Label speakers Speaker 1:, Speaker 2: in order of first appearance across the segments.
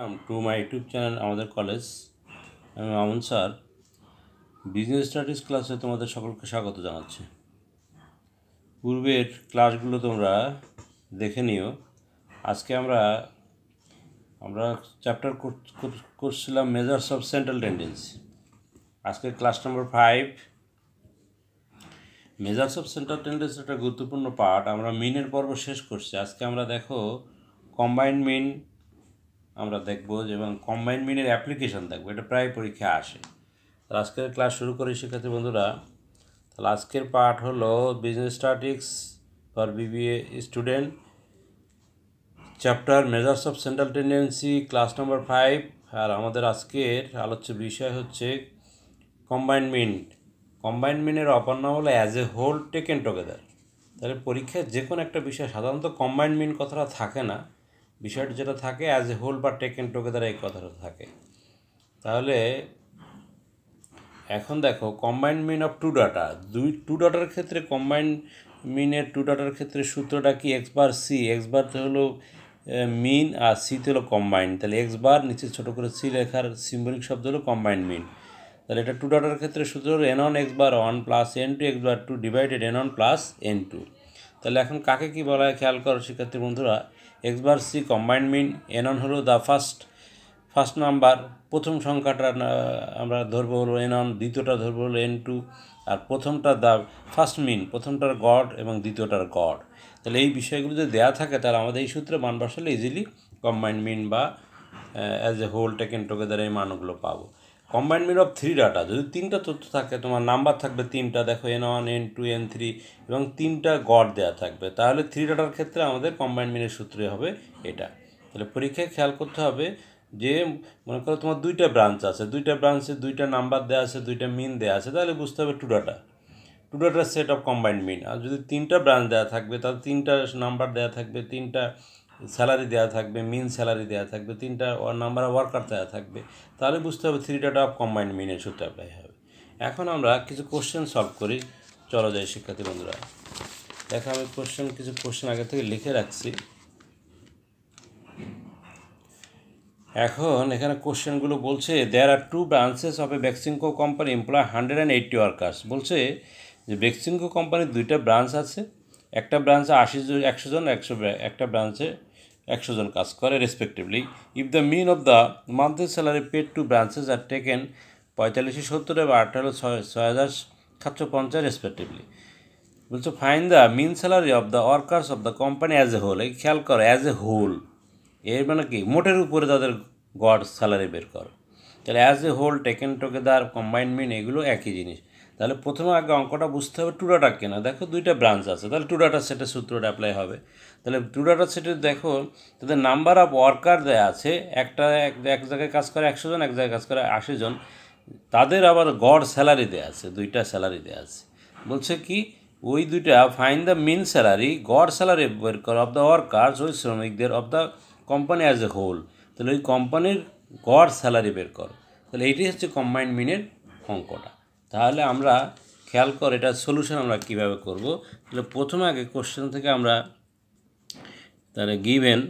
Speaker 1: welcome to my YouTube channel আমাদের college আমি Mamun sir business studies ক্লাসে তোমাদের সকলকে স্বাগত জানাচ্ছি পূর্বের ক্লাসগুলো তোমরা দেখে নিও আজকে আমরা আমরা চ্যাপ্টার করছিলাম মেজার্স অফ সেন্ট্রাল টেন্ডেন্সি আজকে class number five measures of central tendency একটা গুরুত্বপূর্ণ পার্ট আমরা মিনের পর্ব শেষ করছি আজকে আমরা দেখো কম্বাইন্ড মিন আমরা দেখব এবং কম্বাইন মিনের অ্যাপ্লিকেশন দেখব এটা প্রায় পরীক্ষা আসে তাহলে আজকের ক্লাস শুরু করি শিক্ষার্থী বন্ধুরা তাহলে আজকের পাঠ হলো business statistics for BBA student chapter measures of central tendency class number five আর আমাদের আজকের আলোচ্য বিষয় হচ্ছে কম্বাইন মিন কম্বাইন মিনের অপর নাম হলো as a whole taken together তাহলে পরীক্ষায় যে কোনো একটা বিষয় সাধারণত কম্বাইন মিন কথাটা থাকে না বিষয়টা যেটা থাকে অ্যাজ এ হোল বা অ্যান্ড টোগেদার এই কথাটা থাকে তাহলে এখন দেখো combined mean of two data দুই টু ডাটার ক্ষেত্রে কম্বাইন্ড মিনের টু ডাটার ক্ষেত্রে সূত্রটা কি x bar c x bar হলো মিন আর সিতে হলো কম্বাইন্ড তাহলে এক্স বার নিচে ছোটো করে সি লেখার সিম্বলিক শব্দ হলো কম্বাইন্ড মিন তাহলে এটা টু ডাটার ক্ষেত্রে সূত্র হলো n one x bar one plus n two x bar two divided n one plus n two তাহলে এখন কাকে কী বলা হয় খেয়াল করো শিক্ষার্থী বন্ধুরা x bar c combined mean এনন হলো দ্য ফার্স্ট ফার্স্ট নাম্বার প্রথম সংখ্যাটা আমরা ধরবো হলো এনন দ্বিতীয়টা ধরবো হলো এন টু আর প্রথমটা দ্য ফার্স্ট মিন প্রথমটার গড এবং দ্বিতীয়টার গড তাহলে এই বিষয়গুলো যদি দেওয়া থাকে তাহলে আমাদের এই সূত্রে মান বসালে ইজিলি কম্বাইন্ড মিন বা as a whole taken together এই মানগুলো পাবো combined mean of three data যদি তিনটা তথ্য থাকে তোমার নাম্বার থাকবে তিনটা দেখো n one n two n three এবং তিনটা গড় দেওয়া থাকবে তাহলে থ্রি ডাটার ক্ষেত্রে আমাদের কম্বাইন্ড মিনের সূত্রে হবে এটা তাহলে পরীক্ষায় খেয়াল করতে হবে যে মনে করো তোমার দুইটা ব্রাঞ্চ আছে দুইটা ব্রাঞ্চে দুইটা নাম্বার দেওয়া আছে দুইটা মিন দেওয়া আছে তাহলে বুঝতে হবে টু ডাটা টু ডাটার সেট অফ কম্বাইন্ড মিন আর যদি তিনটা ব্রাঞ্চ দেওয়া থাকবে তাহলে তিনটা নাম্বার দেওয়া থাকবে তিনটা স্যালারি দেওয়া থাকবে মিন স্যালারি দেওয়া থাকবে তিনটা নাম্বার ওয়ার্কার দেওয়া থাকবে তাহলে বুঝতে হবে থ্রি ডট অফ কম্বাইন্ড মিনের সূত্র অ্যাপ্লাই হবে এখন আমরা কিছু কোশ্চেন সলভ করি চলো যাই শিক্ষার্থী বন্ধুরা দেখো আমি কোশ্চেন কিছু কোশ্চেন আগে থেকে লিখে রাখছি এখন এখানে কোশ্চেনগুলো বলছে there are two branches of a Beximco company employ hundred and eighty workers বলছে যে বেক্সিংকো কোম্পানির দুইটা ব্রাঞ্চ আছে একটা ব্রাঞ্চে আশি জন একশো জন একশো একটা ব্রাঞ্চে একশো জন কাজ করে respectively if the mean of the monthly salary paid to branches are taken পঁয়তাল্লিশে সত্তর এবং আঠারো ছয় ছয় হাজার সাতশো পঞ্চাশ রেসপেক্টিভলি বলছো find the mean salary of the workers of the company as a whole এই খেয়াল করো অ্যাজ এ হোল এর মানে কি মোটের উপরে তাদের গড স্যালারি বের করো তাহলে as a whole taken together combined mean এগুলো একই জিনিস তাহলে প্রথমে আগে অঙ্কটা বুঝতে হবে টুডাটা কেনা দেখো দুইটা ব্রাঞ্চ আছে তাহলে টুডাটা সেটা সূত্রটা অ্যাপ্লাই হবে তাহলে টু ডাটা সেটে দেখো তাদের নাম্বার অফ ওয়ার্কার দেয়া আছে একটা এক জায়গায় কাজ করে একশো জন এক জায়গায় কাজ করে আশি জন তাদের আবার গড় স্যালারি দেওয়া আছে দুইটা স্যালারি দেওয়া আছে বলছে কি ওই দুইটা ফাইন দ্য মিন স্যালারি গড় স্যালারি বের অফ দ্য ওয়ার্কার্স ওই শ্রমিকদের of the company as a whole তাহলে ওই কোম্পানির গড় স্যালারি বের কর তাহলে এইটি হচ্ছে কম্বাইন্ড মিনের অঙ্কটা তাহলে আমরা খেয়াল কর এটা সলিউশন আমরা কিভাবে করব তাহলে প্রথমে আগে কোশ্চেন থেকে আমরা তাহলে গিভেন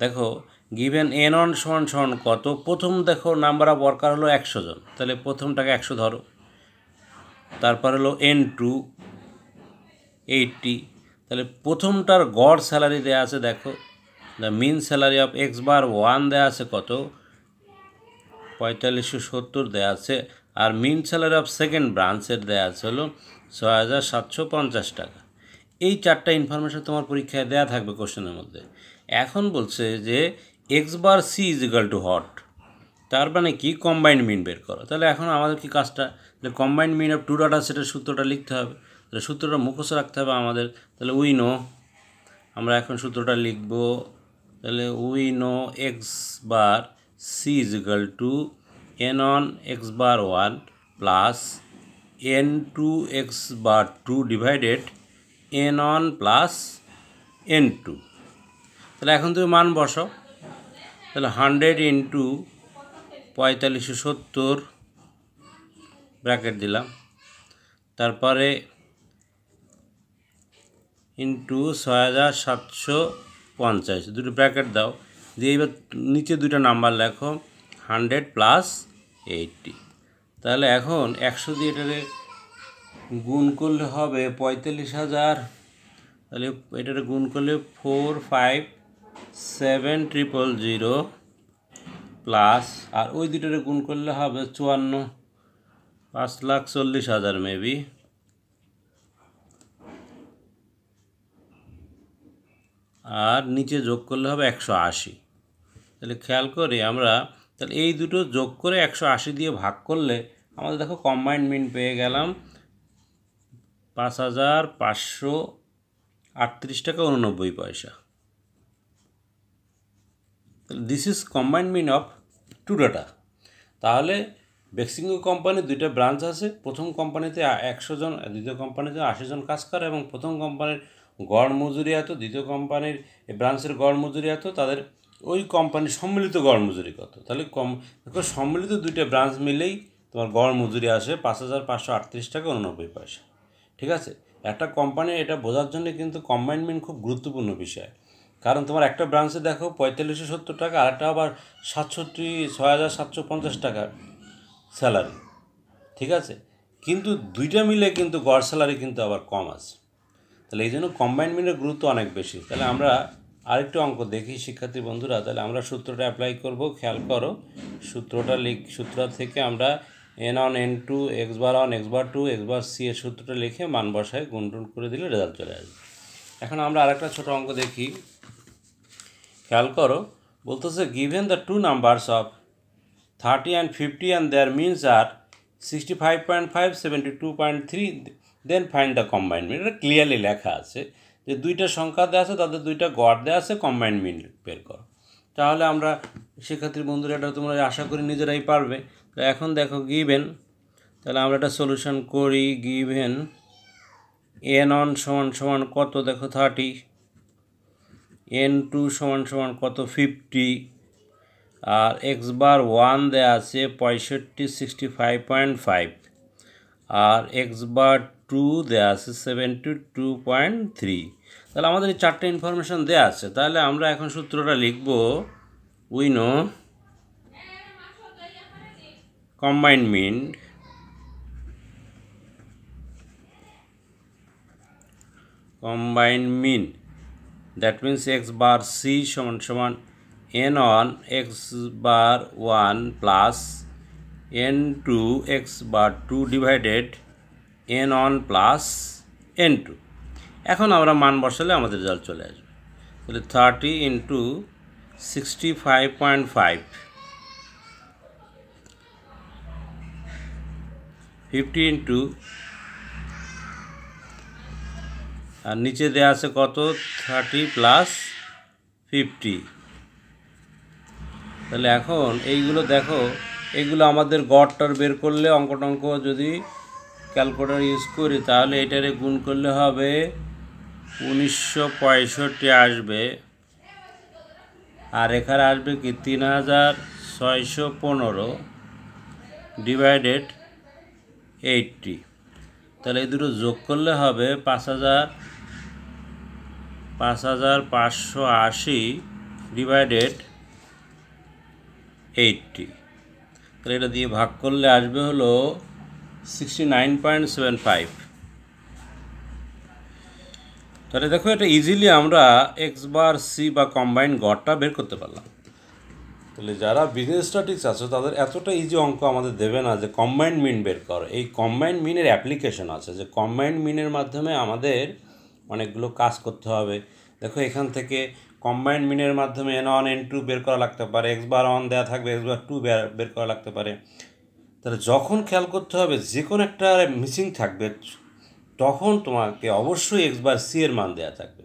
Speaker 1: দেখো গিভেন এন অন সমান সমান কত প্রথম দেখো নাম্বার অফ ওয়ার্কার হলো একশো জন তাহলে প্রথমটাকে একশো ধরো তারপর হলো এন টু এইটটি তাহলে প্রথমটার গড় স্যালারি দেওয়া আছে দেখো the mean salary of x bar one দেওয়া আছে কত পঁয়তাল্লিশশো সত্তর দেওয়া আছে আর মিন স্যালারি অফ সেকেন্ড ব্রাঞ্চের দেওয়া আছে হলো ছয় হাজার সাতশো পঞ্চাশ টাকা এই চারটা ইনফরমেশন তোমার পরীক্ষায় দেয়া থাকবে কোশ্চেনের মধ্যে এখন বলছে যে x bar c is equal to হট তার মানে কি কম্বাইন্ড মিন বের করো তাহলে এখন আমাদের কি কাজটা তাহলে combined mean of two data সেটের সূত্রটা লিখতে হবে তাহলে সূত্রটা মুখোশ রাখতে হবে আমাদের তাহলে উই নো আমরা এখন সূত্রটা লিখব তাহলে we know x bar c is equal to n one x bar one plus n two x bar two divided n one plus n two তাহলে এখন তুমি মান বসো তাহলে হান্ড্রেড ইন্টু পঁয়তাল্লিশশো সত্তর ব্র্যাকেট দিলাম তারপরে ইন্টু ছয় হাজার সাতশো পঞ্চাশ দুটো ব্র্যাকেট দাও দিয়ে এবার নিচে দুটো নাম্বার লেখো হান্ড্রেড প্লাস এইটটি তাহলে এখন একশো দিয়ে এটারে গুণ করলে হবে পঁয়তাল্লিশ হাজার তাহলে এটার গুণ করলে four five seven triple zero plus আর ওই দুটোর গুণ করলে হবে চুয়ান্ন পাঁচ লাখ চল্লিশ হাজার মেবি আর নিচে যোগ করলে হবে একশো আশি তাহলে খেয়াল করে আমরা তাহলে এই দুটো যোগ করে একশো আশি দিয়ে ভাগ করলে আমাদের দেখো কম্বাইন্ড মিন পেয়ে গেলাম পাঁচ হাজার পাঁচশো আটত্রিশ টাকা উননব্বই পয়সা this is combined mean of two data তাহলে বেক্সিঙ্গো কোম্পানি দুইটা ব্রাঞ্চ আছে প্রথম কোম্পানিতে একশো জন দ্বিতীয় কোম্পানিতে আশি জন কাজ করে এবং প্রথম কোম্পানির গড় মজুরি এত দ্বিতীয় কোম্পানির ব্রাঞ্চের গড় মজুরি এত তাদের ওই কোম্পানির সম্মিলিত গড় মজুরি কত তাহলে কম সম্মিলিত দুইটা ব্রাঞ্চ মিলেই তোমার গড় মজুরি আসে পাঁচ হাজার পাঁচশো আটত্রিশ টাকা উননব্বই পয়সা ঠিক আছে একটা কোম্পানির এটা বোঝার জন্য কিন্তু কম্বাইনমেন্ট খুব গুরুত্বপূর্ণ বিষয় কারণ তোমার একটা ব্রাঞ্চে দেখো পঁয়তাল্লিশশো সত্তর টাকা আর একটা আবার সাতষট্টি ছয় হাজার সাতশো পঞ্চাশ টাকা স্যালারি ঠিক আছে কিন্তু দুইটা মিলে কিন্তু গড় স্যালারি কিন্তু আবার কম আছে তাহলে এই জন্য কম্বাইনমেন্টের গুরুত্ব অনেক বেশি তাহলে আমরা আরেকটু অঙ্ক দেখি শিক্ষার্থী বন্ধুরা তাহলে আমরা সূত্রটা অ্যাপ্লাই করব খেয়াল করো সূত্রটা লিখ সূত্র থেকে আমরা n one n two x bar one x bar two x bar c এর সূত্রটা লিখে মান বসায় গুণ করে দিলে রেজাল্ট চলে আসবে এখন আমরা আরেকটা ছোট অঙ্ক দেখি খেয়াল করো বলতেছে given the two numbers of thirty and fifty and their means are sixty five point five seventy two point three then find the combined mean এটা ক্লিয়ারলি লেখা আছে যে দুইটা সংখ্যা দেওয়া আছে তাদের দুইটা গড় দেওয়া আছে কম্বাইন্ড মিন বের করো তাহলে আমরা শিক্ষার্থী বন্ধুরা এটা তোমরা আশা করি নিজেরাই পারবে তো এখন দেখো গিভেন তাহলে আমরা একটা সলিউশন করি গিভেন এন অন সমান সমান কত দেখো থার্টি এন টু সমান সমান কত ফিফটি আর এক্স বার ওয়ান দেওয়া আছে পঁয়ষট্টি সিক্সটি ফাইভ পয়েন্ট ফাইভ আর এক্স বার টু দেওয়া আছে সেভেন্টি টু পয়েন্ট থ্রি তাহলে আমাদের এই চারটে ইনফরমেশান দেওয়া আছে তাহলে আমরা এখন সূত্রটা লিখব উইনো combined mean combined mean that means x bar c shaman shaman n on x bar 1 plus n 2 x bar 2 divided n on plus n 2 এখন আমরা মান বসালে আমাদের রেজাল্ট চলে আসবে তাহলে thirty into sixty five point five fifty into আর নিচে দেওয়া আছে কত থার্টি প্লাস ফিফটি তাহলে এখন এইগুলো দেখো এগুলো আমাদের গড়টার বের করলে অঙ্ক টঙ্ক যদি ক্যালকুলেটার ইউজ করি তাহলে এটারে গুণ করলে হবে উনিশশো পঁয়ষট্টি আসবে আর এখানে আসবে কি তিন হাজার ছয়শো পনেরো ডিভাইডেড এইটটি তাহলে এই দুটো যোগ করলে হবে পাঁচ হাজার পাঁচ হাজার পাঁচশো আশি ডিভাইডেড এইটটি তাহলে এটা দিয়ে ভাগ করলে আসবে হলো sixty nine point seven five তাহলে দেখো এটা ইজিলি আমরা এক্স বার সি বা কম্বাইন গড়টা বের করতে পারলাম তাহলে যারা বিজনেস স্ট্যাটিক্স আছে তাদের এতটা ইজি অঙ্ক আমাদের দেবে না যে কম্বাইন্ড মিন বের করো এই কম্বাইন্ড মিনের অ্যাপ্লিকেশন আছে যে কম্বাইন্ড মিনের মাধ্যমে আমাদের অনেকগুলো কাজ করতে হবে দেখো এখান থেকে কম্বাইন্ড মিনের মাধ্যমে এন ওয়ান এন টু বের করা লাগতে পারে এক্স বার অন দেওয়া থাকবে এক্স বার টু বের করা লাগতে পারে তাহলে যখন খেয়াল করতে হবে যে কোনো একটা মিসিং থাকবে তখন তোমাকে অবশ্যই এক্স বার সি এর মান দেওয়া থাকবে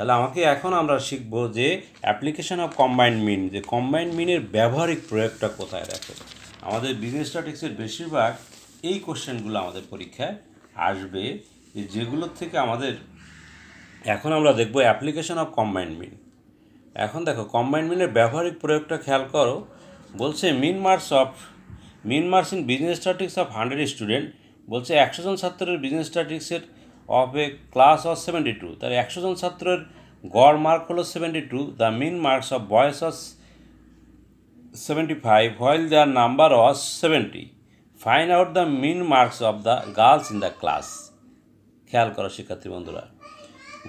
Speaker 1: তাহলে আমাকে এখন আমরা শিখব যে অ্যাপ্লিকেশান অফ কম্বাইন্ড মিন যে কম্বাইন্ড মিনের ব্যবহারিক প্রয়োগটা কোথায় রাখে আমাদের বিজনেস স্ট্যাটিক্সের বেশিরভাগ এই কোশ্চেনগুলো আমাদের পরীক্ষায় আসবে যেগুলোর থেকে আমাদের এখন আমরা দেখব অ্যাপ্লিকেশান অফ কম্বাইন্ড মিন এখন দেখো কম্বাইন্ড মিনের ব্যবহারিক প্রয়োগটা খেয়াল করো বলছে mean marks of mean marks in business statistics of hundred student বলছে একশো জন ছাত্রের বিজনেস স্ট্যাটিক্সের of a class of seventy two তার একশো জন ছাত্রের গড় মার্ক হলো seventy two the mean marks of boys of seventy five while the number of seventy find out the mean marks of the girls in the class খেয়াল করা শিক্ষার্থী বন্ধুরা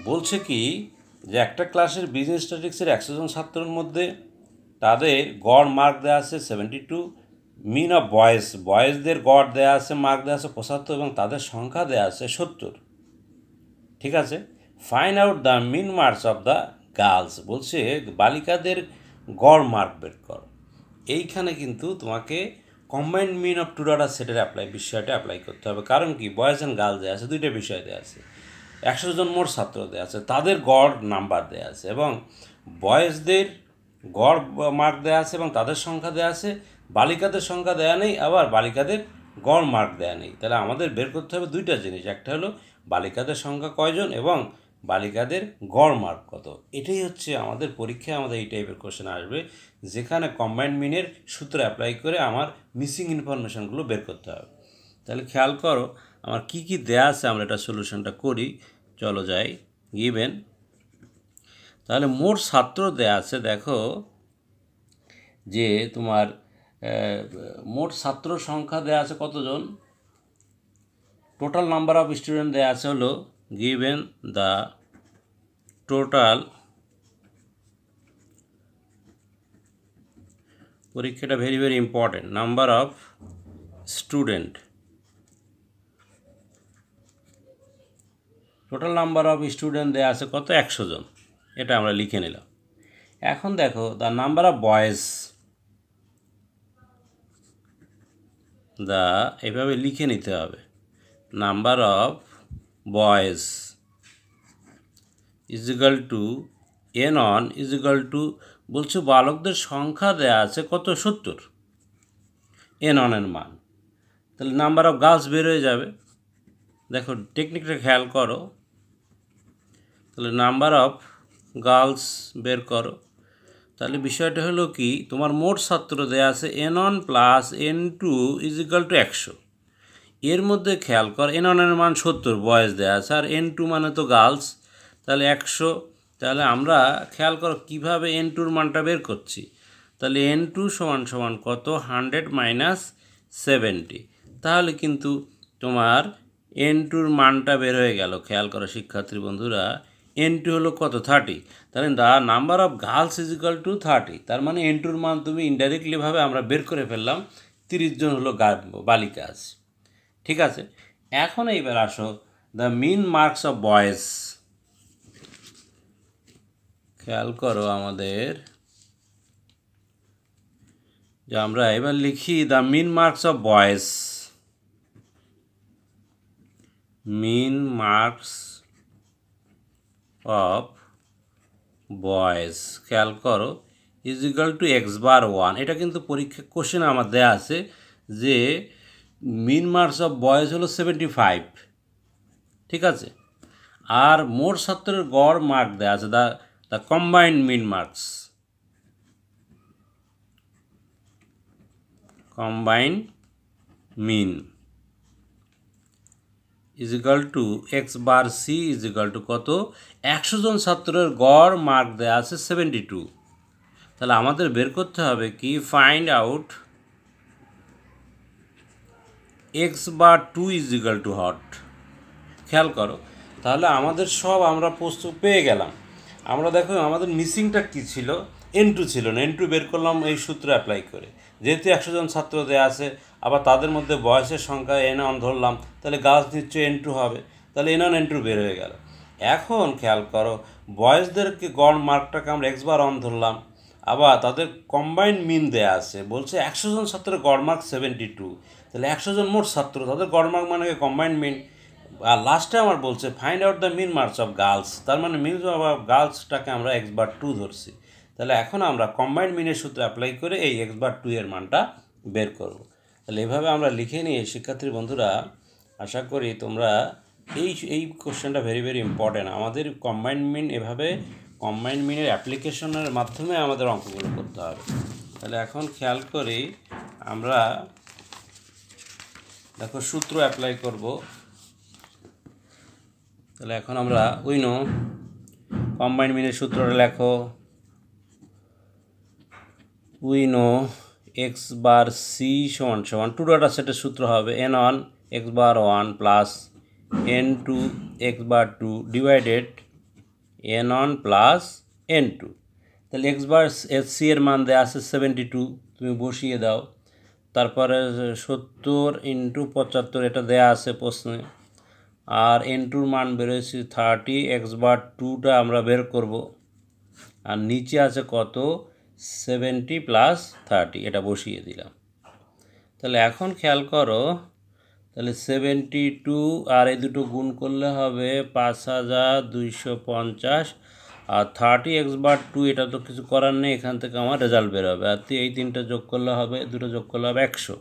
Speaker 1: বলছে কি যে একটা ক্লাসের বিজনেস স্ট্যাটিক্সের একশো জন ছাত্রের মধ্যে তাদের গড় মার্ক দেওয়া আছে সেভেন্টি টু মিন অফ বয়েস বয়েসদের গড় দেওয়া আছে মার্ক দেওয়া আছে পঁচাত্তর এবং তাদের সংখ্যা দেওয়া আছে সত্তর ঠিক আছে find out the mean marks of the girls বলছে বালিকাদের গড় মার্ক বের কর এইখানে কিন্তু তোমাকে combined mean of two data সেটের অ্যাপ্লাই বিষয়টা অ্যাপ্লাই করতে হবে কারণ কি বয়েজ অ্যান্ড গার্লস দেওয়া আছে দুইটা বিষয় দেওয়া আছে একশো জন মোট ছাত্র দেওয়া আছে তাদের গড় নাম্বার দেওয়া আছে এবং বয়েজদের গড় মার্ক দেওয়া আছে এবং তাদের সংখ্যা দেওয়া আছে বালিকাদের সংখ্যা দেওয়া নেই আবার বালিকাদের গড় মার্ক দেওয়া নেই তাহলে আমাদের বের করতে হবে দুইটা জিনিস একটা হলো বালিকাদের সংখ্যা কয়জন এবং বালিকাদের গড় মার্ক কত এটাই হচ্ছে আমাদের পরীক্ষায় আমাদের এই টাইপের কোশ্চেন আসবে যেখানে কম্বাইন্ড মিনের সূত্র অ্যাপ্লাই করে আমার মিসিং ইনফরমেশানগুলো বের করতে হবে তাহলে খেয়াল করো আমার কি কি দেয়া আছে আমরা এটা সলিউশনটা করি চলো যাই গিভেন তাহলে মোট ছাত্র দেয়া আছে দেখো যে তোমার মোট ছাত্র সংখ্যা দেয়া আছে কতজন টোটাল নাম্বার অফ স্টুডেন্ট দেওয়া আছে হলো গিভেন দ্য টোটাল পরীক্ষাটা very very important number of student total number of student দেওয়া আছে কত একশো জন এটা আমরা লিখে নিলাম এখন দেখো the number of boys the এভাবে লিখে নিতে হবে number of boys is equal to n on is equal to বলছে বালকদের সংখ্যা দেয়া আছে কত সত্তর এন অনের মান তাহলে নাম্বার অফ গার্লস বেরোয় যাবে দেখো টেকনিকটা খেয়াল করো তাহলে নাম্বার অফ গার্লস বের করো তাহলে বিষয়টা হলো কি তোমার মোট ছাত্র দেয়া আছে n one plus n two is to একশো এর মধ্যে খেয়াল কর এন ওয়ানের মান সত্তর বয়স দেওয়া আছে আর এন টু মানে তো গার্লস তাহলে একশো তাহলে আমরা খেয়াল করো কীভাবে এন টুর মানটা বের করছি তাহলে এন টু সমান সমান কত হান্ড্রেড মাইনাস সেভেন্টি তাহলে কিন্তু তোমার এন টুর মানটা বের হয়ে গেল খেয়াল করো শিক্ষার্থী বন্ধুরা এন টু হলো কত থার্টি তাহলে the number of girls is equal to thirty তার মানে এন টুর মান তুমি ইনডাইরেক্টলিভাবে আমরা বের করে ফেললাম তিরিশ জন হলো বালিকা আছে ঠিক আছে এখন এইবার আসো the mean marks of boys খেয়াল করো আমাদের যে আমরা এবার লিখি দ্য মিন মার্কস অফ বয়েস মিন মার্কস অফ বয়েস খেয়াল করো is equal to x bar one এটা কিন্তু পরীক্ষা কোশ্চেন আমার দেয়া আছে যে মিন মার্কস অফ বয়েজ হলো সেভেন্টি ফাইভ ঠিক আছে আর মোট ছাত্রের গড় মার্ক দেওয়া আছে the the combined mean marks combined mean is to x bar c is to কত একশো জন ছাত্রের গড় মার্ক দেওয়া আছে সেভেন্টি টু তাহলে আমাদের বের করতে হবে কি find out x bar two is equal to what খেয়াল করো তাহলে আমাদের সব আমরা প্রস্তুত পেয়ে গেলাম আমরা দেখো আমাদের মিসিংটা কী ছিল এন টু ছিল না এন টু বের করলাম এই সূত্র অ্যাপ্লাই করে যেহেতু একশো জন ছাত্র দেয়া আছে আবার তাদের মধ্যে বয়সের সংখ্যা এন অন ধরলাম তাহলে গাছ নিশ্চয়ই এন টু হবে তাহলে এন অন এন টু বের হয়ে গেল এখন খেয়াল করো বয়সদেরকে গড় মার্কটাকে আমরা এক্স বার অন ধরলাম আবার তাদের কম্বাইন্ড মিন দেয়া আছে বলছে একশো জন ছাত্রের গড় মার্ক সেভেন্টি টু তাহলে একশো জন মোট ছাত্র তাদের গড় মার্ক মানে কম্বাইন্ড মিন আর লাস্টে আমার বলছে find out the mean marks of girls তার মানে মিন অফ গার্লসটাকে আমরা এক্স বার টু ধরছি তাহলে এখন আমরা কম্বাইন্ড মিনের সূত্র অ্যাপ্লাই করে এই এক্স বার টু এর মানটা বের করব তাহলে এভাবে আমরা লিখে নিয়ে শিক্ষার্থী বন্ধুরা আশা করি তোমরা এই এই কোশ্চেনটা ভেরি ভেরি ইম্পর্ট্যান্ট আমাদের কম্বাইন্ড মিন এভাবে কম্বাইন্ড মিনের অ্যাপ্লিকেশনের মাধ্যমে আমাদের অঙ্কগুলো করতে হবে তাহলে এখন খেয়াল করি আমরা দেখো সূত্র অ্যাপ্লাই করব তাহলে এখন আমরা উইনো কম্বাইন্ড মিনের সূত্রটা লেখো উইনো এক্স বার সি সমান সমান টু ডাটা সেটের সূত্র হবে n one x bar one plus n two x bar two divided n one plus n two তাহলে এক্স বার এস সি এর মান দেয়া আছে সেভেন্টি টু তুমি বসিয়ে দাও তারপরে সত্তর ইন্টু পঁচাত্তর এটা দেয়া আছে প্রশ্নে আর এন টুর মান বেরোয়েছে থার্টি এক্স বার টুটা আমরা বের করব আর নিচে আছে কত সেভেন্টি প্লাস থার্টি এটা বসিয়ে দিলাম তাহলে এখন খেয়াল করো তাহলে সেভেন্টি টু আর এই দুটো গুণ করলে হবে পাঁচ হাজার দুইশো পঞ্চাশ আর থার্টি এক্স বার টু এটা তো কিছু করার নেই এখান থেকে আমার রেজাল্ট বেরোবে আর এই তিনটা যোগ করলে হবে দুটো যোগ করলে হবে একশো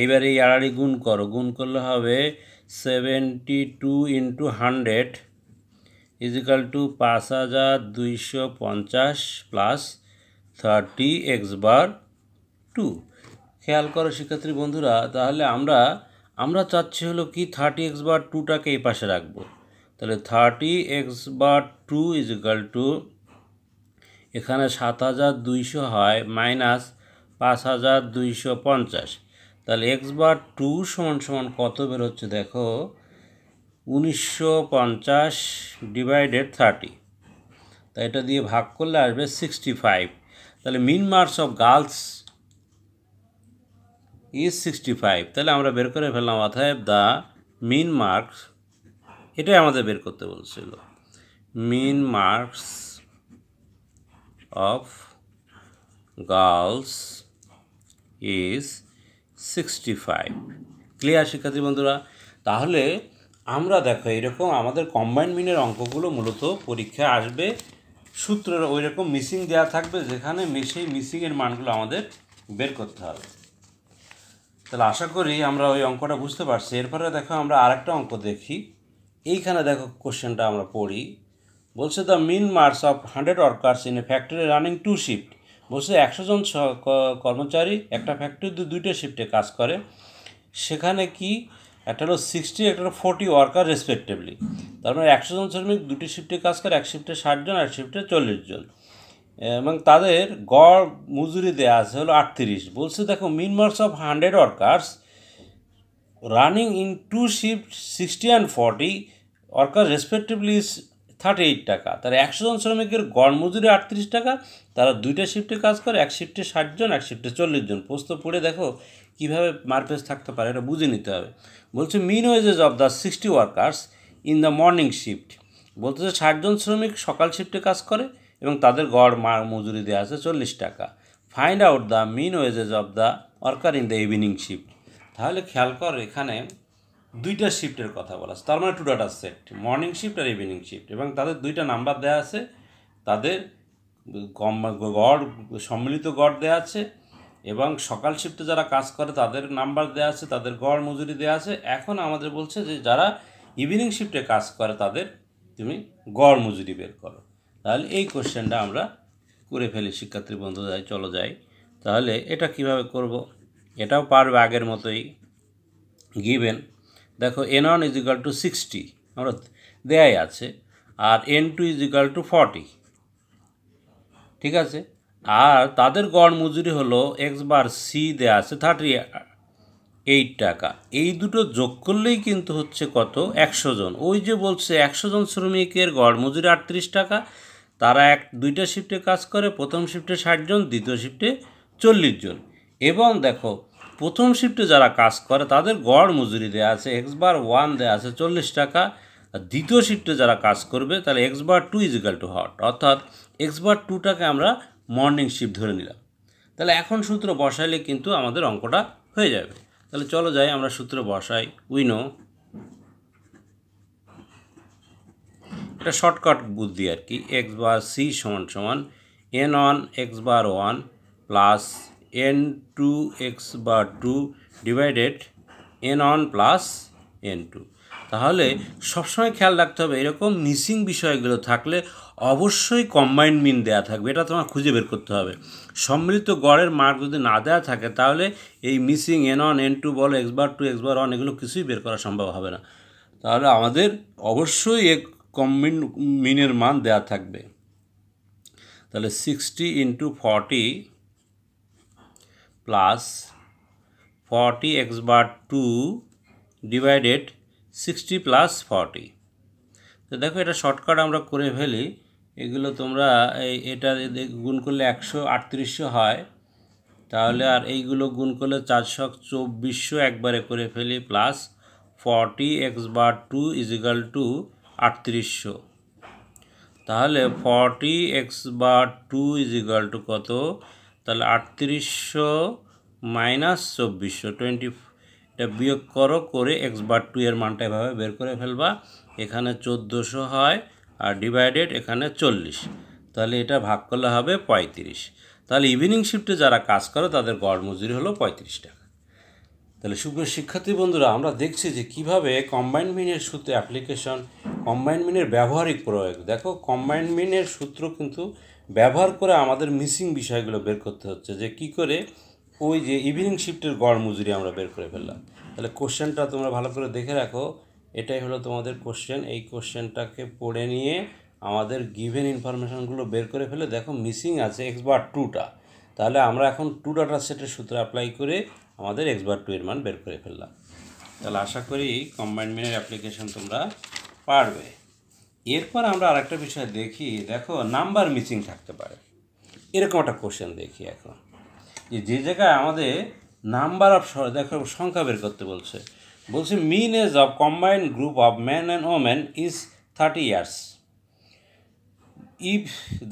Speaker 1: এইবার এই আড়াড়ি গুণ করো গুণ করলে হবে seventy two into hundred is equal to পাঁচ হাজার দুইশো পঞ্চাশ plus thirty x bar two খেয়াল করো শিক্ষার্থী বন্ধুরা তাহলে আমরা আমরা চাচ্ছি হলো কি থার্টি এক্স বার টুটাকে এই পাশে রাখবো তাহলে thirty x bar two is equal to এখানে সাত হাজার দুইশো হয় মাইনাস পাঁচ হাজার দুইশো পঞ্চাশ তাহলে এক্স বার টু সমান সমান কত বের হচ্ছে দেখো উনিশশো পঞ্চাশ ডিভাইডেড থার্টি তা এটা দিয়ে ভাগ করলে আসবে সিক্সটি ফাইভ তাহলে mean marks of girls is sixty five তাহলে আমরা বের করে ফেললাম অথায়ব দ্য মিন মার্কস এটাই আমাদের বের করতে বলছিল mean marks of girls is sixty five clear শিক্ষার্থী বন্ধুরা তাহলে আমরা দেখো এরকম আমাদের কম্বাইন্ড মিনের অঙ্কগুলো মূলত পরীক্ষায় আসবে সূত্রের ওই রকম মিসিং দেওয়া থাকবে যেখানে সেই মিসিংয়ের মানগুলো আমাদের বের করতে হবে তাহলে আশা করি আমরা ওই অঙ্কটা বুঝতে পারছি এরপরে দেখো আমরা আরেকটা অঙ্ক দেখি এইখানে দেখো কোশ্চেনটা আমরা পড়ি বলছে the mean marks of hundred workers in a factory running two shift বলছে একশো জন কর্মচারী একটা দু দুইটা শিফটে কাজ করে সেখানে কি একটা হলো সিক্সটি একটা হলো ফোর্টি ওয়ার্কার রেসপেক্টিভলি তার মানে একশো জন শ্রমিক দুটি শিফটে কাজ করে এক শিফটে ষাট জন এক শিফটে চল্লিশ জন এবং তাদের গড় মজুরি দেওয়া আছে হলো আটত্রিশ বলছে দেখো mean marks of hundred workers running in two shift sixty and forty worker respectively thirty eight টাকা তার একশো জন শ্রমিকের গড় মজুরি আটত্রিশ টাকা তারা দুইটা শিফটে কাজ করে এক শিফটে ষাট জন এক শিফটে চল্লিশ জন পোস্ত পড়ে দেখো কীভাবে মারপেস থাকতে পারে এটা বুঝে নিতে হবে বলছে mean wages of the sixty workers in the morning shift যে ষাটজন শ্রমিক সকাল শিফটে কাজ করে এবং তাদের গড় মজুরি দেওয়া আছে চল্লিশ টাকা find out the mean wages of the worker in the evening shift তাহলে খেয়াল কর এখানে দুইটা শিফটের কথা বলা তার মানে two data set morning shift আর ইভিনিং শিফট এবং তাদের দুইটা নাম্বার দেওয়া আছে তাদের গড় সম্মিলিত গড় দেওয়া আছে এবং সকাল শিফটে যারা কাজ করে তাদের নাম্বার দেওয়া আছে তাদের গড় মজুরি দেওয়া আছে এখন আমাদের বলছে যে যারা ইভিনিং শিফটে কাজ করে তাদের তুমি গড় মজুরি বের করো তাহলে এই কোশ্চেনটা আমরা করে ফেলি শিক্ষার্থী বন্ধু যাই চলো যাই তাহলে এটা কিভাবে করব এটাও পারবে আগের মতোই গিভেন দেখো n one is equal to sixty আমরা দেয়াই আছে আর n two is equal to forty ঠিক আছে আর তাদের গড় মজুরি হলো এক্স বার সি দেয়া আছে থার্টি এইট টাকা এই দুটো যোগ করলেই কিন্তু হচ্ছে কত একশো জন ওই যে বলছে একশো জন শ্রমিকের গড় মজুরি আটত্রিশ টাকা তারা এক দুইটা শিফটে কাজ করে প্রথম শিফটে ষাটজন দ্বিতীয় শিফটে চল্লিশ জন এবং দেখো প্রথম শিফটে যারা কাজ করে তাদের গড় মজুরি দেওয়া আছে এক্স বার ওয়ান দেওয়া আছে চল্লিশ টাকা আর দ্বিতীয় শিফটে যারা কাজ করবে তাহলে x bar two equal to what অর্থাৎ এক্স বার টুটাকে আমরা মর্নিং শিফট ধরে নিলাম তাহলে এখন সূত্র বসাইলে কিন্তু আমাদের অঙ্কটা হয়ে যাবে তাহলে চলো যাই আমরা সূত্র বসাই উইনো এটা শর্টকাট বুদ্ধি আর কি এক্স বার সি সমান সমান n one x bar one plus n two x bar two divided n one plus n two তাহলে সবসময় খেয়াল রাখতে হবে এরকম মিসিং বিষয়গুলো থাকলে অবশ্যই কম্বাইন্ড মিন দেয়া থাকবে এটা তোমার খুঁজে বের করতে হবে সম্মিলিত গড়ের মার্ক যদি না দেওয়া থাকে তাহলে এই missing n one n two বলো x bar two x bar one এগুলো কিছুই বের করা সম্ভব হবে না তাহলে আমাদের অবশ্যই এক কম্বিন মিনের মান দেয়া থাকবে তাহলে sixty into forty plus forty x bar two divided sixty plus forty তো দেখো এটা শর্টকাট আমরা করে ফেলি এগুলো তোমরা এই এটা গুণ করলে একশো আটত্রিশশো হয় তাহলে আর এইগুলো গুণ করলে চারশো চব্বিশশো একবারে করে ফেলি plus forty x bar two is equal to আটত্রিশশো তাহলে forty x bar two is equal to কত তাহলে আটত্রিশশো মাইনাস চব্বিশশো টোয়েন্টি এটা বিয়োগ করো করে এক্স বার টু এর মানটা এভাবে বের করে ফেলবা এখানে চোদ্দোশো হয় আর ডিভাইডেড এখানে চল্লিশ তাহলে এটা ভাগ করলে হবে পঁয়ত্রিশ তাহলে ইভিনিং শিফটে যারা কাজ করো তাদের গড় মজুরি হলো পঁয়ত্রিশ তাহলে সুপ্রিয় শিক্ষার্থী বন্ধুরা আমরা দেখছি যে কিভাবে কম্বাইন্ড মিনের সূত্রে অ্যাপ্লিকেশন কম্বাইন্ড মিনের ব্যবহারিক প্রয়োগ দেখো কম্বাইন্ড মিনের সূত্র কিন্তু ব্যবহার করে আমাদের মিসিং বিষয়গুলো বের করতে হচ্ছে যে কি করে ওই যে ইভিনিং শিফটের গড় মজুরি আমরা বের করে ফেললাম তাহলে কোশ্চেনটা তোমরা ভালো করে দেখে রাখো এটাই হলো তোমাদের কোশ্চেন এই কোশ্চেনটাকে পড়ে নিয়ে আমাদের গিভেন ইনফরমেশানগুলো বের করে ফেলে দেখো মিসিং আছে এক্স বা টুটা তাহলে আমরা এখন টু ডাটা সেটের সূত্র অ্যাপ্লাই করে আমাদের এক্স বার টু এর মান বের করে ফেললাম তাহলে আশা করি কম্বাইন্ড মিনের অ্যাপ্লিকেশন তোমরা পারবে এরপর আমরা আরেকটা বিষয় দেখি দেখো নাম্বার মিসিং থাকতে পারে এরকম একটা কোশ্চেন দেখি এখন যে যে জায়গায় আমাদের নাম্বার অফ দেখো সংখ্যা বের করতে বলছে বলছে mean age of combined group of man and women is thirty years if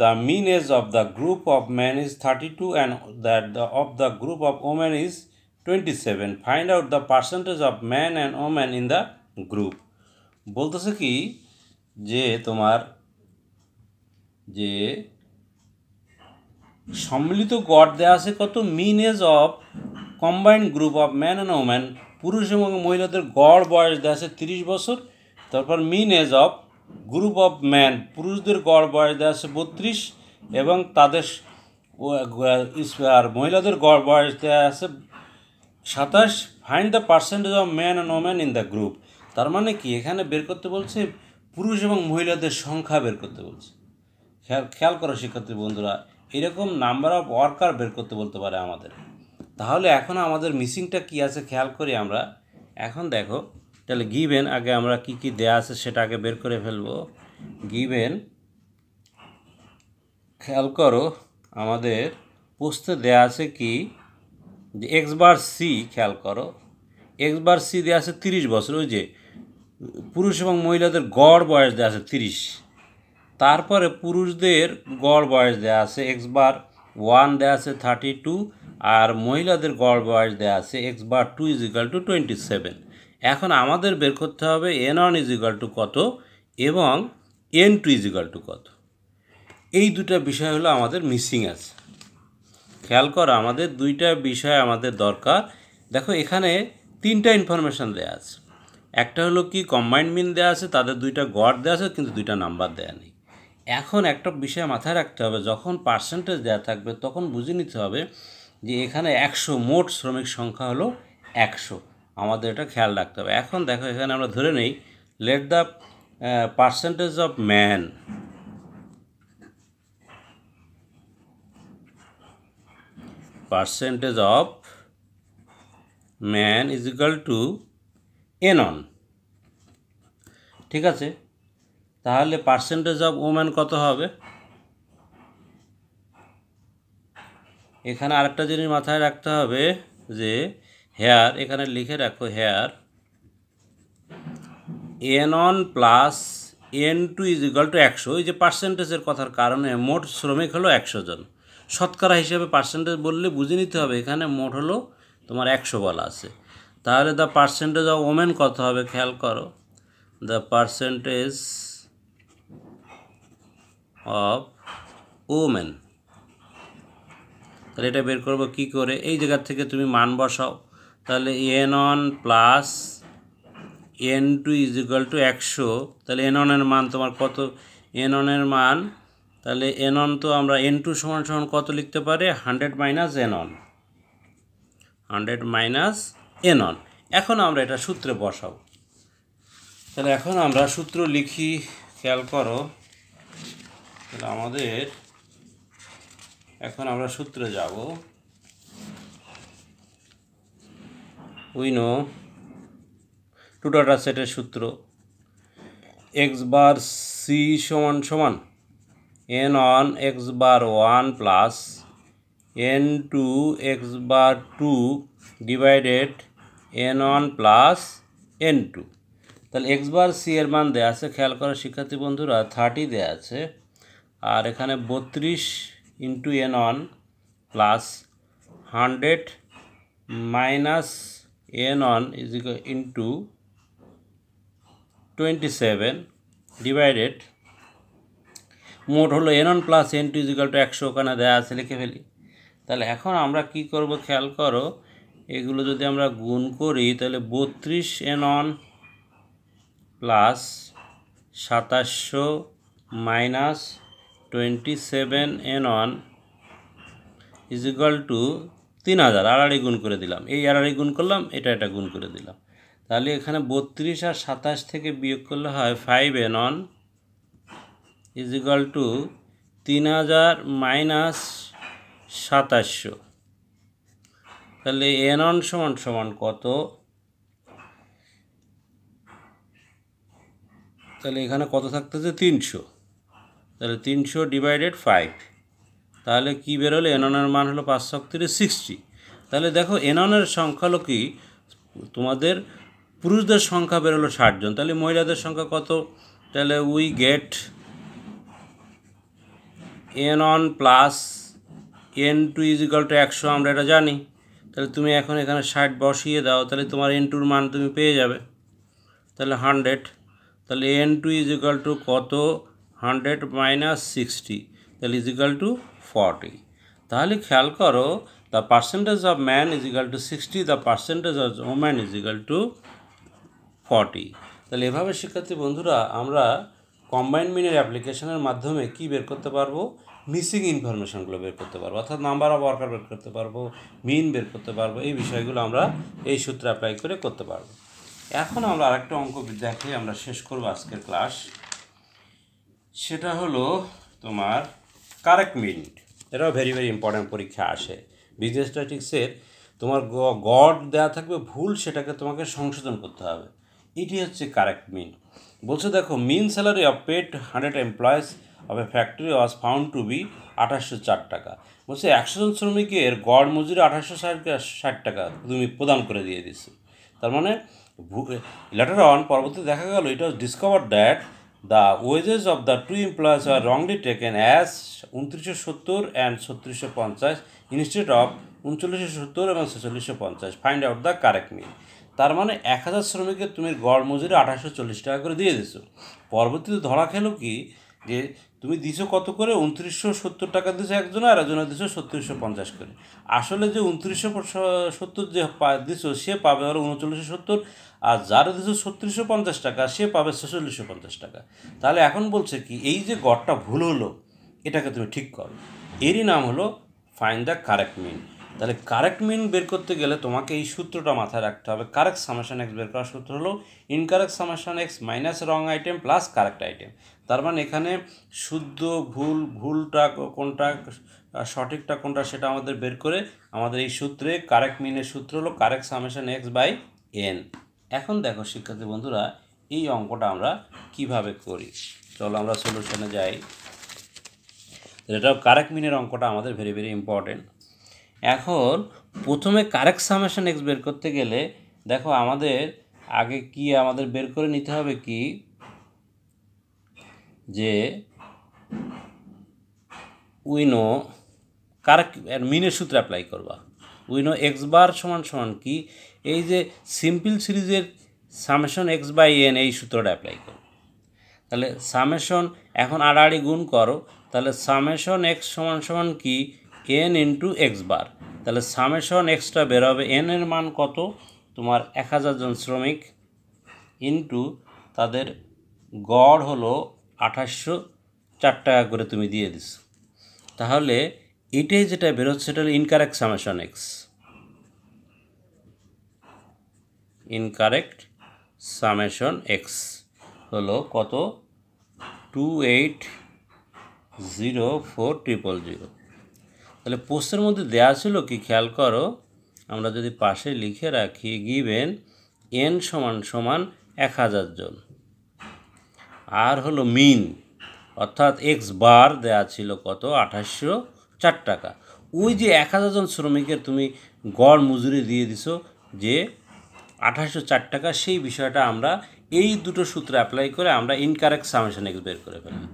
Speaker 1: the mean age of the group of man is thirty two and that the of the group of women is 27 find out the percentage of men and women in the group বলতেছে কি যে তোমার যে সম্মিলিত গড় দেওয়া আছে কত mean age of combined group of man and woman পুরুষ এবং মহিলাদের গড় বয়স দেওয়া আছে তিরিশ বছর তারপর mean age of group of man পুরুষদের গড় বয়স দেওয়া আছে বত্রিশ এবং তাদের আর মহিলাদের গড় বয়স দেওয়া আছে সাতাশ find the percentage of man and woman in the group তার মানে কি এখানে বের করতে বলছে পুরুষ এবং মহিলাদের সংখ্যা বের করতে বলছে খেয়াল খেয়াল করো শিক্ষার্থী বন্ধুরা এরকম নাম্বার অফ ওয়ার্কার বের করতে বলতে পারে আমাদের তাহলে এখন আমাদের মিসিংটা কি আছে খেয়াল করি আমরা এখন দেখো তাহলে গিভেন আগে আমরা কি কি দেয়া আছে সেটা আগে বের করে ফেলবো গিভেন খেয়াল করো আমাদের পোস্তে দেয়া আছে কি যে এক্স বার সি খেয়াল করো এক্স বার সি দেওয়া আছে তিরিশ বছর ওই যে পুরুষ এবং মহিলাদের গড় বয়স দেওয়া আছে তিরিশ তারপরে পুরুষদের গড় বয়স দেওয়া আছে এক্স বার ওয়ান দেওয়া আছে থার্টি টু আর মহিলাদের গড় বয়স দেওয়া আছে x bar two is equal to twenty seven এখন আমাদের বের করতে হবে n one is equal to কত এবং n two is equal to কত এই দুটা বিষয় হলো আমাদের মিসিং আছে খেয়াল করো আমাদের দুইটা বিষয় আমাদের দরকার দেখো এখানে তিনটা ইনফরমেশান দেওয়া আছে একটা হলো কি কম্বাইন্ড মিন দেওয়া আছে তাদের দুইটা গড় দেওয়া আছে কিন্তু দুইটা নাম্বার দেওয়া নেই এখন একটা বিষয় মাথায় রাখতে হবে যখন পার্সেন্টেজ দেওয়া থাকবে তখন বুঝে নিতে হবে যে এখানে একশো মোট শ্রমিক সংখ্যা হলো একশো আমাদের এটা খেয়াল রাখতে হবে এখন দেখো এখানে আমরা ধরে নেই let the percentage of man percentage of man is equal to n one ঠিক আছে তাহলে পার্সেন্টেজ অফ ওম্যান কত হবে এখানে আরেকটা জিনিস মাথায় রাখতে হবে যে হেয়ার এখানে লিখে রাখো here n one plus n two is equal to একশো এই যে পার্সেন্টেজের কথার কারণে মোট শ্রমিক হলো একশো জন শতকরা হিসাবে পার্সেন্টেজ বললে বুঝে নিতে হবে এখানে মোট হলো তোমার একশো বলা আছে তাহলে দ্য পার্সেন্টেজ অফ ওমেন কত হবে খেয়াল করো দ্য পার্সেন্টেজ অফ ওমেন তাহলে এটা বের করবো কী করে এই জায়গার থেকে তুমি মান বসাও তাহলে n one plus n two is equal to একশো তাহলে এন অনের মান তোমার কত এন অনের মান তাহলে এনন তো আমরা এন টু সমান সমান কত লিখতে পারে hundred minus n one hundred minus n one এখন আমরা এটা সূত্রে বসাবো তাহলে এখন আমরা সূত্র লিখি খেয়াল করো তাহলে আমাদের এখন আমরা সূত্রে যাব উইনো টুটাটা সেটের সূত্র এক্স বার সি সমান সমান n one x bar one plus n two x bar two divided n one plus n two তাহলে এক্স বার সি এর মান দেওয়া আছে খেয়াল করা শিক্ষার্থী বন্ধুরা থার্টি দেওয়া আছে আর এখানে বত্রিশ into n one plus hundred minus n one is into twenty seven divided মোট হলো n one plus n two is equal to একশো ওখানে দেওয়া আছে লিখে ফেলি তাহলে এখন আমরা কি করব খেয়াল করো এগুলো যদি আমরা গুণ করি তাহলে বত্রিশ এনন প্লাস সাতাশশো minus twenty seven n one one equal to তিন হাজার আড়াড়ি গুণ করে দিলাম এই আড়াড়ি গুণ করলাম এটা এটা গুণ করে দিলাম তাহলে এখানে বত্রিশ আর সাতাশ থেকে বিয়োগ করলে হয় ফাইভ এনন ইজিকাল টু তিন হাজার মাইনাস সাতাশশো তাহলে এন অন সমান সমান কত তাহলে এখানে কত থাকতেছে তিনশো তাহলে তিনশো ডিভাইডেড ফাইভ তাহলে কি বেরোলো এননের মান হলো পাঁচশো শক্তিরে সিক্সটি তাহলে দেখো এননের সংখ্যালো কি তোমাদের পুরুষদের সংখ্যা বেরোলো ষাটজন তাহলে মহিলাদের সংখ্যা কত তাহলে we get n one plus n two is equal to একশো আমরা এটা জানি তাহলে তুমি এখন এখানে ষাট বসিয়ে দাও তাহলে তোমার এন টুর মান তুমি পেয়ে যাবে তাহলে হান্ড্রেড তাহলে n two is equal to কত হান্ড্রেড মাইনাস সিক্সটি তাহলে ইজ ইকাল টু ফর্টি তাহলে খেয়াল করো the percentage of man is equal to sixty the percentage of woman is equal to forty তাহলে এভাবে শিক্ষার্থী বন্ধুরা আমরা কম্বাইন মিনের অ্যাপ্লিকেশনের মাধ্যমে কী বের করতে পারবো মিসিং ইনফরমেশনগুলো বের করতে পারবো অর্থাৎ নাম্বার অফ ওয়ার্কার বের করতে পারবো মিন বের করতে পারবো এই বিষয়গুলো আমরা এই সূত্রে অ্যাপ্লাই করে করতে পারবো এখন আমরা আরেকটা অঙ্ক দেখে আমরা শেষ করবো আজকের ক্লাস সেটা হলো তোমার কারেক্ট মিন্ট এটাও ভেরি ভেরি ইম্পর্ট্যান্ট পরীক্ষা আসে বিজনেস স্ট্যাটিক্সের তোমার গড দেওয়া থাকবে ভুল সেটাকে তোমাকে সংশোধন করতে হবে এটি হচ্ছে কারেক্ট মিন বলছে দেখো mean salary of paid hundred employees of a factory was found to be আঠাশশো চার টাকা বলছে একশো জন শ্রমিকের গড় মজুরি আঠাশশো ষাট ষাট টাকা তুমি প্রদান করে দিয়ে দিচ্ছ তার মানে লেটার অন পরবর্তী দেখা গেল it was discover that the wages of the two employees are wrongly taken as উনত্রিশশো সত্তর অ্যান্ড ছত্রিশশো পঞ্চাশ ইনস্টিটিউট অফ উনচল্লিশশো সত্তর এবং ছেচল্লিশশো পঞ্চাশ find out the correct mean তার মানে এক হাজার শ্রমিকের তুমি গড় মজুরি আঠাশশো চল্লিশ টাকা করে দিয়ে দিছো পরবর্তীতে ধরা খেলো কি যে তুমি দিছো কত করে উনত্রিশশো সত্তর টাকা দিছো একজন আর একজনে দিছো সত্তরশো পঞ্চাশ করে আসলে যে উনত্রিশশো সত্তর যে দিছো সে পাবে আরও উনচল্লিশশো সত্তর আর যার দিছো ছত্রিশশো পঞ্চাশ টাকা সে পাবে ছেচল্লিশশো পঞ্চাশ টাকা তাহলে এখন বলছে কি এই যে গড়টা ভুল হলো এটাকে তুমি ঠিক করো এরই নাম হলো ফাইন দ্য কারেক্ট মিন তাহলে কারেক্ট মিন বের করতে গেলে তোমাকে এই সূত্রটা মাথায় রাখতে হবে কারেক্ট সামাশান এক্স বের করার সূত্র হলো incorrect summation x minus wrong item plus correct item তার মানে এখানে শুদ্ধ ভুল ভুলটা কোনটা সঠিকটা কোনটা সেটা আমাদের বের করে আমাদের এই সূত্রে কারেক্ট মিনের সূত্র হলো correct summation x by n এখন দেখো শিক্ষার্থী বন্ধুরা এই অঙ্কটা আমরা কিভাবে করি চলো আমরা সলিউশনে যাই এটা কারেক্ট মিনের অঙ্কটা আমাদের ভেরি ভেরি ইম্পর্টেন্ট এখন প্রথমে কারেক্ট সামেশন এক্স বের করতে গেলে দেখো আমাদের আগে কি আমাদের বের করে নিতে হবে কি যে উইনো কারেক্ট মিনের সূত্র অ্যাপ্লাই করবা উইনো এক্স বার সমান সমান কি এই যে সিম্পল সিরিজের সামেশন এক্স বাই এন এই সূত্রটা অ্যাপ্লাই করো তাহলে সামেশন এখন আড়াআড়ি গুণ করো তাহলে সামেশন এক্স সমান সমান কি এন ইন্টু এক্স বার তাহলে সামেশন এক্সট্রা বেরোবে এন এর মান কত তোমার এক জন শ্রমিক ইন্টু তাদের গড় হলো আঠাশশো চার টাকা করে তুমি দিয়ে দিস তাহলে এটাই যেটা বেরোচ্ছে সেটা হলো incorrect summation x incorrect summation x হলো কত two eight zero four triple zero তাহলে পোস্টের মধ্যে দেয়া ছিল কি খেয়াল করো আমরা যদি পাশে লিখে রাখি গিভেন এন সমান সমান এক হাজার জন আর হলো মিন অর্থাৎ এক্স বার দেয়া ছিল কত আঠাশশো চার টাকা ওই যে এক হাজার জন শ্রমিকের তুমি গড় মজুরি দিয়ে দিছো যে আঠাশশো চার টাকা সেই বিষয়টা আমরা এই দুটো সূত্র অ্যাপ্লাই করে আমরা ইনকারেক্ট সামেশন এক্স বের করে ফেললাম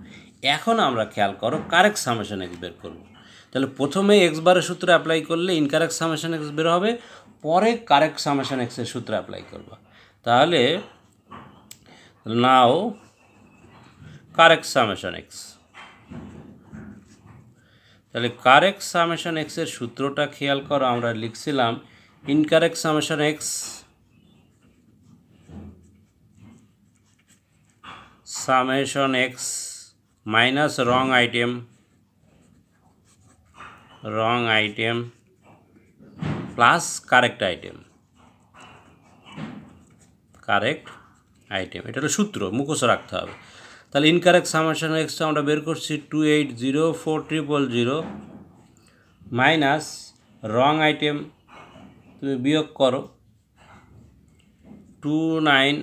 Speaker 1: এখন আমরা খেয়াল করো কারেক্ট সামেশন এক্স বের করবো তাহলে প্রথমে এক্স বারের সূত্র অ্যাপ্লাই করলে ইনকারেক্ট সামেশন এক্স বের হবে পরে কারেক্ট সামেশন এক্সের সূত্র অ্যাপ্লাই করবা তাহলে নাও কারেক্ট সামেশন এক্স তাহলে কারেক্ট সামেশন এক্সের সূত্রটা খেয়াল করো আমরা লিখছিলাম incorrect summation x summation x minus wrong item wrong item plus correct item correct item এটা হলো সূত্র মুখোশ রাখতে হবে তাহলে ইনকারেক্ট সামাশন এক্সটা আমরা বের করছি two eight zero four triple zero minus wrong item তুমি বিয়োগ করো টু নাইন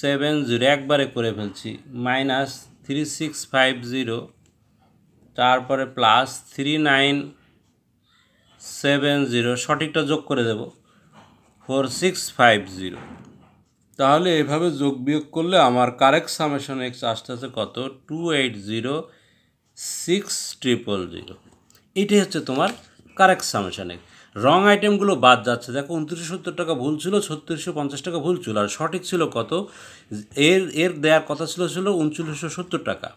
Speaker 1: সেভেন জিরো একবারে করে ফেলছি minus three six five zero তারপরে plus three nine seven zero সঠিকটা যোগ করে দেব ফোর সিক্স ফাইভ জিরো তাহলে এভাবে যোগ বিয়োগ করলে আমার কারেক্ট সামেশন এক্স আসতেছে কত two eight zero six triple zero এটাই হচ্ছে তোমার কারেক্ট সামেশন এক্স রং আইটেমগুলো বাদ যাচ্ছে দেখো উনত্রিশশো সত্তর টাকা ভুল ছিল ছত্রিশশো পঞ্চাশ টাকা ভুল ছিল আর সঠিক ছিল কত এর এর দেয়ার কথা ছিল ছিল উনচল্লিশশো সত্তর টাকা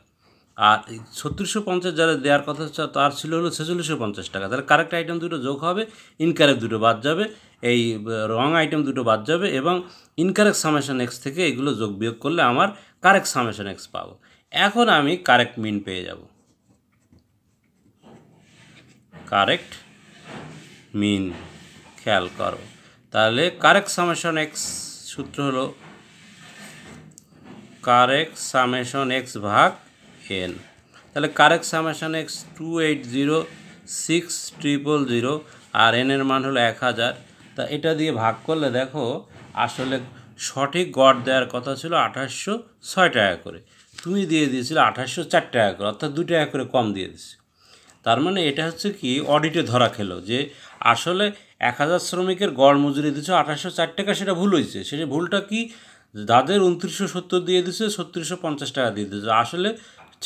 Speaker 1: আর ছত্রিশশো পঞ্চাশ যারা দেওয়ার কথা তার ছিল হলো ছেচল্লিশশো পঞ্চাশ টাকা তাহলে কারেক্ট আইটেম দুটো যোগ হবে ইনকারেক্ট দুটো বাদ যাবে এই রং আইটেম দুটো বাদ যাবে এবং ইনকারেক্ট সামেশন এক্স থেকে এগুলো যোগ বিয়োগ করলে আমার কারেক্ট সামেশন এক্স পাব এখন আমি কারেক্ট মিন পেয়ে যাব কারেক্ট মিন খেয়াল করো তাহলে কারেক্ট সামেশন এক্স সূত্র হলো কারেক্ট সামেশন এক্স ভাগ এন তাহলে correct summation x two eight zero six triple zero আর এনের মান হলো এক হাজার তা এটা দিয়ে ভাগ করলে দেখো আসলে সঠিক গড় দেওয়ার কথা ছিল আঠাশশো ছয় টাকা করে তুমি দিয়ে দিয়েছিলে আঠাশশো চার টাকা করে অর্থাৎ দু টাকা করে কম দিয়ে দিচ্ছে তার মানে এটা হচ্ছে কি অডিটে ধরা খেলো যে আসলে এক হাজার শ্রমিকের গড় মজুরি দিচ্ছে আঠাশশো চার টাকা সেটা ভুল হয়েছে সেটা ভুলটা কি যাদের উনত্রিশশো সত্তর দিয়ে দিচ্ছে ছত্রিশশো পঞ্চাশ টাকা দিয়ে দিয়েছে আসলে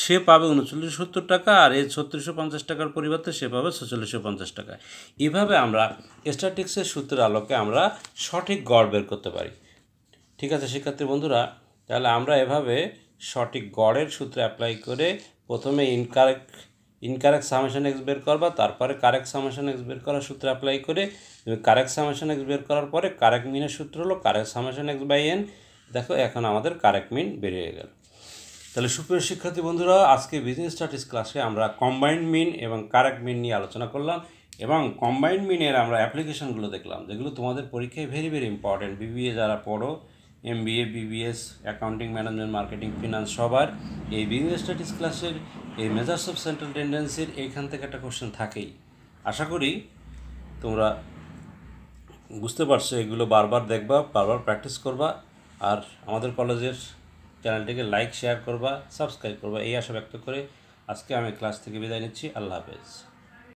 Speaker 1: সে পাবে উনচল্লিশ সত্তর টাকা আর এই ছত্রিশশো পঞ্চাশ টাকার পরিবর্তে সে পাবে ছচল্লিশশো পঞ্চাশ টাকা এভাবে আমরা স্ট্যাটিক্সের সূত্রের আলোকে আমরা সঠিক গড় বের করতে পারি ঠিক আছে শিক্ষার্থী বন্ধুরা তাহলে আমরা এভাবে সঠিক গড়ের সূত্রে অ্যাপ্লাই করে প্রথমে ইনকারেক্ট ইনকারেক্ট সামেশন এক্স বের করবা তারপরে কারেক্ট সামেশন এক্স বের করার সূত্র অ্যাপ্লাই করে কারেক্ট সামেশন এক্স বের করার পরে কারেক্ট মিনের সূত্র হলো correct summation x by n দেখো এখন আমাদের কারেক্ট মিন বেরিয়ে গেল তাহলে সুপ্রিয় শিক্ষার্থী বন্ধুরা আজকে বিজনেস স্টাডিজ ক্লাসে আমরা কম্বাইন্ড মিন এবং কারেক্ট মিন নিয়ে আলোচনা করলাম এবং কম্বাইন্ড মিনের আমরা অ্যাপ্লিকেশনগুলো দেখলাম যেগুলো তোমাদের পরীক্ষায় ভেরি ভেরি ইম্পর্টেন্ট বিবিএ যারা পড়ো MBA BBS accounting management marketing finance সবার এই বিজনেস স্টাডিজ ক্লাসের এই মেজার্স অফ সেন্ট্রাল টেন্ডেন্সির এইখান থেকে একটা কোশ্চেন থাকেই আশা করি তোমরা বুঝতে পারছো এগুলো বারবার দেখবা বারবার প্র্যাকটিস করবা আর আমাদের কলেজের চ্যানেলটিকে লাইক শেয়ার করবা সাবস্ক্রাইব করবা এই আশা ব্যক্ত করে আজকে আমি ক্লাস থেকে বিদায় নিচ্ছি আল্লাহ হাফেজ